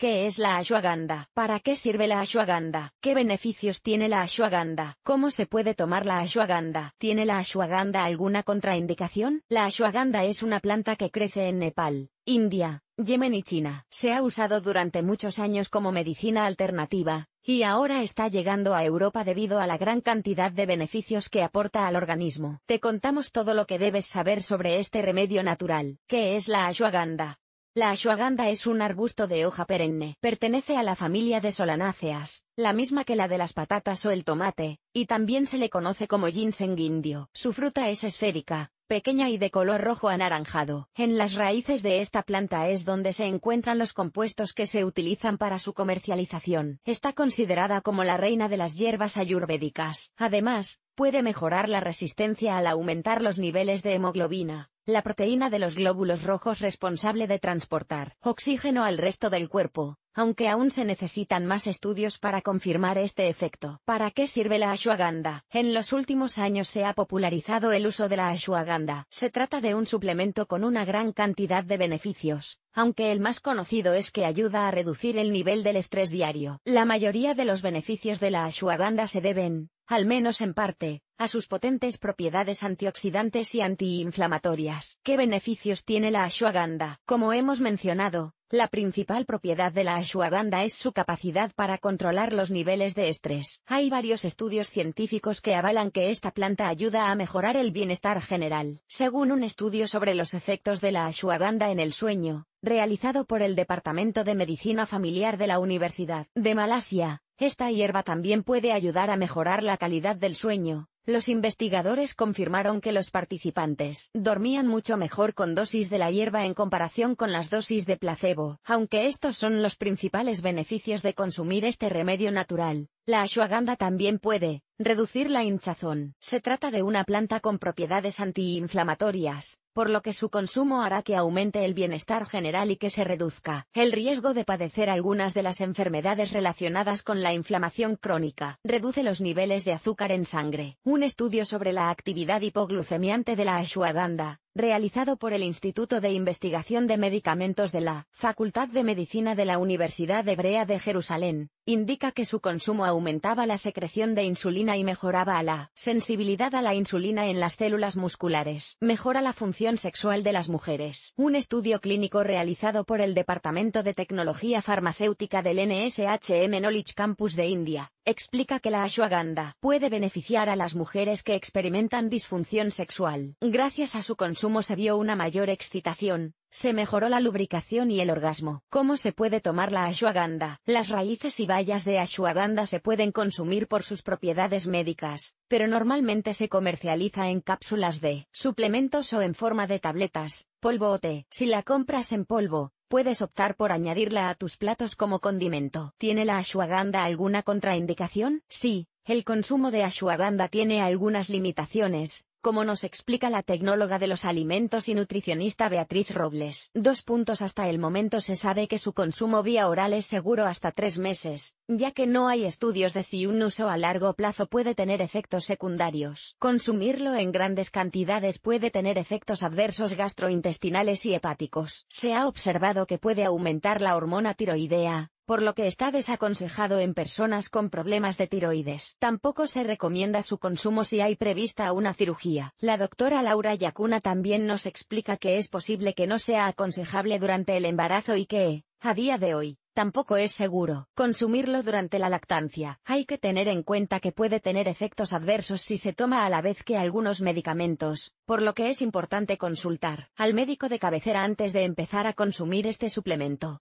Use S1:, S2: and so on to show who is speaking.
S1: ¿Qué es la ashwagandha? ¿Para qué sirve la ashwagandha? ¿Qué beneficios tiene la ashwagandha? ¿Cómo se puede tomar la ashwagandha? ¿Tiene la ashwagandha alguna contraindicación? La ashwagandha es una planta que crece en Nepal, India, Yemen y China. Se ha usado durante muchos años como medicina alternativa, y ahora está llegando a Europa debido a la gran cantidad de beneficios que aporta al organismo. Te contamos todo lo que debes saber sobre este remedio natural. ¿Qué es la ashwagandha? La ashwagandha es un arbusto de hoja perenne, pertenece a la familia de solanáceas, la misma que la de las patatas o el tomate, y también se le conoce como ginseng indio. Su fruta es esférica, pequeña y de color rojo anaranjado. En las raíces de esta planta es donde se encuentran los compuestos que se utilizan para su comercialización. Está considerada como la reina de las hierbas ayurvédicas. Además, puede mejorar la resistencia al aumentar los niveles de hemoglobina la proteína de los glóbulos rojos responsable de transportar oxígeno al resto del cuerpo, aunque aún se necesitan más estudios para confirmar este efecto. ¿Para qué sirve la ashwagandha? En los últimos años se ha popularizado el uso de la ashwagandha. Se trata de un suplemento con una gran cantidad de beneficios, aunque el más conocido es que ayuda a reducir el nivel del estrés diario. La mayoría de los beneficios de la ashwagandha se deben, al menos en parte, a sus potentes propiedades antioxidantes y antiinflamatorias. ¿Qué beneficios tiene la ashwagandha? Como hemos mencionado, la principal propiedad de la ashwagandha es su capacidad para controlar los niveles de estrés. Hay varios estudios científicos que avalan que esta planta ayuda a mejorar el bienestar general. Según un estudio sobre los efectos de la ashwagandha en el sueño, realizado por el Departamento de Medicina Familiar de la Universidad de Malasia, esta hierba también puede ayudar a mejorar la calidad del sueño. Los investigadores confirmaron que los participantes dormían mucho mejor con dosis de la hierba en comparación con las dosis de placebo, aunque estos son los principales beneficios de consumir este remedio natural. La ashwagandha también puede reducir la hinchazón. Se trata de una planta con propiedades antiinflamatorias, por lo que su consumo hará que aumente el bienestar general y que se reduzca el riesgo de padecer algunas de las enfermedades relacionadas con la inflamación crónica. Reduce los niveles de azúcar en sangre. Un estudio sobre la actividad hipoglucemiante de la ashwagandha, realizado por el Instituto de Investigación de Medicamentos de la Facultad de Medicina de la Universidad Hebrea de Jerusalén, indica que su consumo aumentaba la secreción de insulina y mejoraba la sensibilidad a la insulina en las células musculares. Mejora la función sexual de las mujeres. Un estudio clínico realizado por el Departamento de Tecnología Farmacéutica del NSHM Knowledge Campus de India, explica que la ashwagandha puede beneficiar a las mujeres que experimentan disfunción sexual. Gracias a su consumo se vio una mayor excitación, se mejoró la lubricación y el orgasmo. ¿Cómo se puede tomar la ashwagandha? Las raíces y bayas de ashwagandha se pueden consumir por sus propiedades médicas, pero normalmente se comercializa en cápsulas de suplementos o en forma de tabletas, polvo o té. Si la compras en polvo, puedes optar por añadirla a tus platos como condimento. ¿Tiene la ashwagandha alguna contraindicación? Sí, el consumo de ashwagandha tiene algunas limitaciones, como nos explica la tecnóloga de los alimentos y nutricionista Beatriz Robles. Dos puntos hasta el momento se sabe que su consumo vía oral es seguro hasta tres meses, ya que no hay estudios de si un uso a largo plazo puede tener efectos secundarios. Consumirlo en grandes cantidades puede tener efectos adversos gastrointestinales y hepáticos. Se ha observado que puede aumentar la hormona tiroidea, por lo que está desaconsejado en personas con problemas de tiroides. Tampoco se recomienda su consumo si hay prevista una cirugía. La doctora Laura Yacuna también nos explica que es posible que no sea aconsejable durante el embarazo y que, a día de hoy, tampoco es seguro consumirlo durante la lactancia. Hay que tener en cuenta que puede tener efectos adversos si se toma a la vez que algunos medicamentos, por lo que es importante consultar al médico de cabecera antes de empezar a consumir este suplemento.